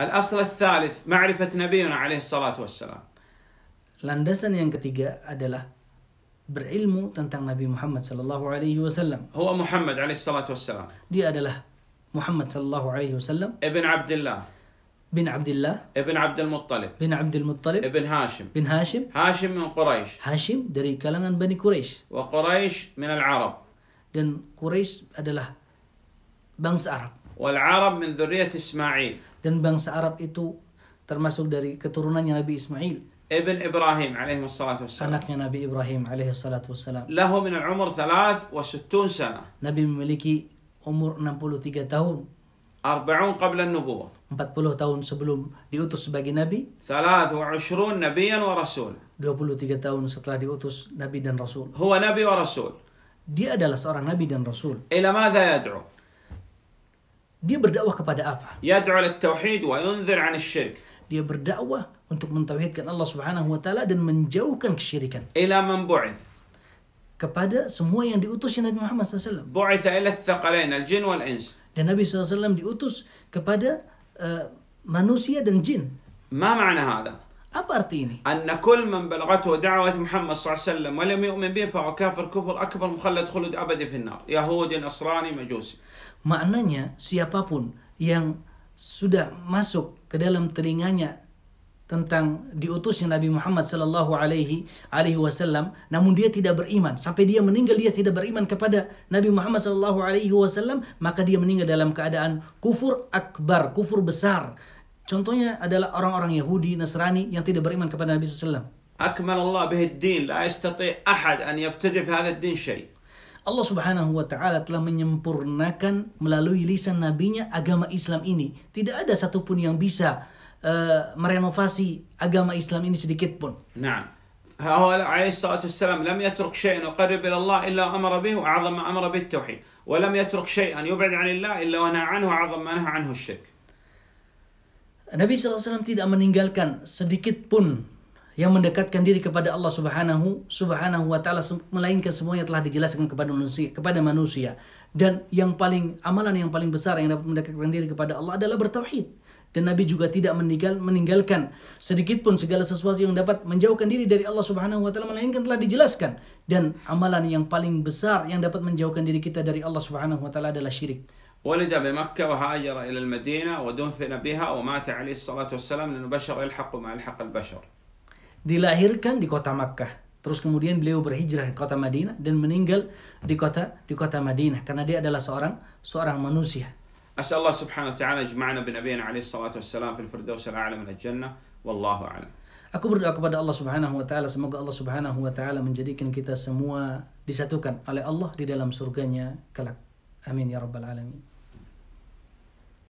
الأصل الثالث معرفة نبينا عليه الصلاة والسلام landasan yang ketiga adalah berilmu tentang Nabi Muhammad sallallahu alaihi wasallam. Huwa Muhammad alaihi salatu wassalam. Dia adalah Muhammad sallallahu alaihi wasallam. Ibn Abdullah. بن عبد الله ابن عبد المطلب بن عبد المطلب ابن هاشم بن هاشم هاشم من قريش هاشم dari kalangan Bani Quraisy وقريش من العرب dan Quraisy adalah bangsa Arab والعرب من ذرية إسماعيل dan bangsa Arab itu termasuk dari keturunannya Nabi Ismail ابن إبراهيم عليه الصلاة والسلام anaknya Nabi Ibrahim عليه الصلاة والسلام له من العمر 63 سنة Nabi memiliki umur 63 tahun 40 قبل النبوة 40 tahun sebelum diutus sebagai nabi 23 نبيا ورسولا 23 tahun setelah diutus nabi dan rasul هو نبي ورسول dia adalah seorang nabi dan rasul ila madha yad'u Dia berdakwah kepada apa? Dia berdakwah untuk mentauhidkan Allah Subhanahu wa taala dan menjauhkan kesyirikan. Ila man bu'ith kepada semua yang diutusnya Nabi Muhammad SAW. Bu'itha ila thaqalain, al-jin wal-ins. Dan Nabi SAW diutus kepada uh, manusia dan jin. Ma ma'na hadha? Apa arti ini? Anna kull man balagatuhu da'wat Muhammad SAW wa lam yu'min bih fa'u kafir kufur akbar mukhallad khulud abadi finnar. Yahudi, Nasrani, Majusi. Maknanya siapapun yang sudah masuk ke dalam telinganya tentang diutusnya Nabi Muhammad sallallahu alaihi alaihi wasallam namun dia tidak beriman sampai dia meninggal dia tidak beriman kepada Nabi Muhammad sallallahu alaihi wasallam maka dia meninggal dalam keadaan kufur akbar kufur besar Contohnya adalah orang-orang Yahudi, Nasrani yang tidak beriman kepada Nabi SAW. أكمل الله به الدين لا يستطيع أحد أن يبتدع في هذا الدين شيء Allah Subhanahu wa taala telah menyempurnakan melalui lisan nabinya agama Islam ini. Tidak ada satupun yang bisa eh, merenovasi agama Islam ini sedikit pun. Naam. هو عليه الصلاة والسلام لم يترك شيئا يقرب إلى الله إلا أمر به وعظم ما أمر به التوحيد ولم يترك شيئا يبعد عن الله إلا ونهى عنه وعظم ما نهى عنه الشرك Nabi SAW tidak meninggalkan sedikit pun yang mendekatkan diri kepada Allah Subhanahu Subhanahu wa taala melainkan semuanya telah dijelaskan kepada manusia kepada manusia dan yang paling amalan yang paling besar yang dapat mendekatkan diri kepada Allah adalah bertauhid dan Nabi juga tidak meninggal, meninggalkan sedikit pun segala sesuatu yang dapat menjauhkan diri dari Allah Subhanahu wa taala melainkan telah dijelaskan dan amalan yang paling besar yang dapat menjauhkan diri kita dari Allah Subhanahu wa taala adalah syirik. ولد بمكة وهاجر إلى المدينة ودفن بها ومات عليه الصلاة والسلام لأنه بشر يلحق مع الحق البشر dilahirkan di kota Makkah Terus kemudian beliau berhijrah ke kota Madinah dan meninggal di kota di kota Madinah karena dia adalah seorang seorang manusia. Asal Allah Subhanahu wa taala jma'na bi nabiyina alaihi salatu wassalam fil firdaus al-a'la min Aku berdoa kepada Allah Subhanahu wa taala semoga Allah Subhanahu wa taala menjadikan kita semua disatukan oleh Allah di dalam surganya kelak. Amin ya rabbal alamin.